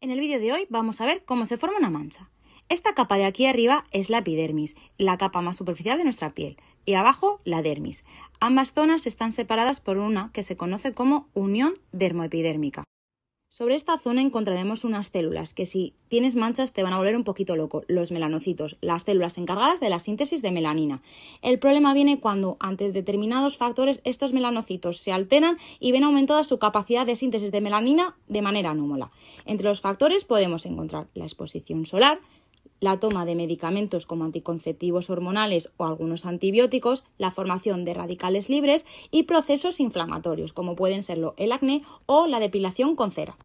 En el vídeo de hoy vamos a ver cómo se forma una mancha. Esta capa de aquí arriba es la epidermis, la capa más superficial de nuestra piel, y abajo la dermis. Ambas zonas están separadas por una que se conoce como unión dermoepidérmica. Sobre esta zona encontraremos unas células que si tienes manchas te van a volver un poquito loco, los melanocitos, las células encargadas de la síntesis de melanina. El problema viene cuando ante determinados factores estos melanocitos se alteran y ven aumentada su capacidad de síntesis de melanina de manera anómala. Entre los factores podemos encontrar la exposición solar, la toma de medicamentos como anticonceptivos hormonales o algunos antibióticos, la formación de radicales libres y procesos inflamatorios como pueden serlo el acné o la depilación con cera.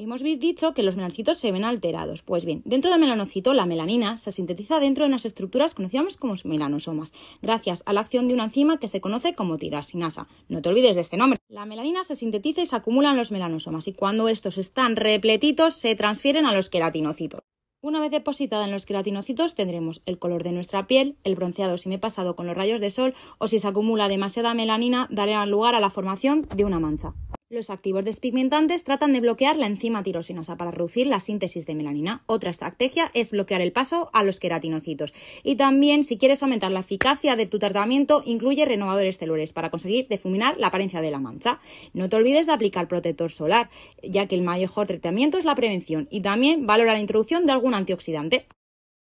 Hemos dicho que los melanocitos se ven alterados. Pues bien, dentro del melanocito, la melanina se sintetiza dentro de unas estructuras conocidas como melanosomas, gracias a la acción de una enzima que se conoce como tirasinasa. No te olvides de este nombre. La melanina se sintetiza y se acumula en los melanosomas, y cuando estos están repletitos, se transfieren a los queratinocitos. Una vez depositada en los queratinocitos tendremos el color de nuestra piel, el bronceado si me he pasado con los rayos de sol o si se acumula demasiada melanina dará lugar a la formación de una mancha. Los activos despigmentantes tratan de bloquear la enzima tirosinasa para reducir la síntesis de melanina. Otra estrategia es bloquear el paso a los queratinocitos. Y también, si quieres aumentar la eficacia de tu tratamiento, incluye renovadores celulares para conseguir difuminar la apariencia de la mancha. No te olvides de aplicar protector solar, ya que el mejor tratamiento es la prevención y también valora la introducción de algún antioxidante.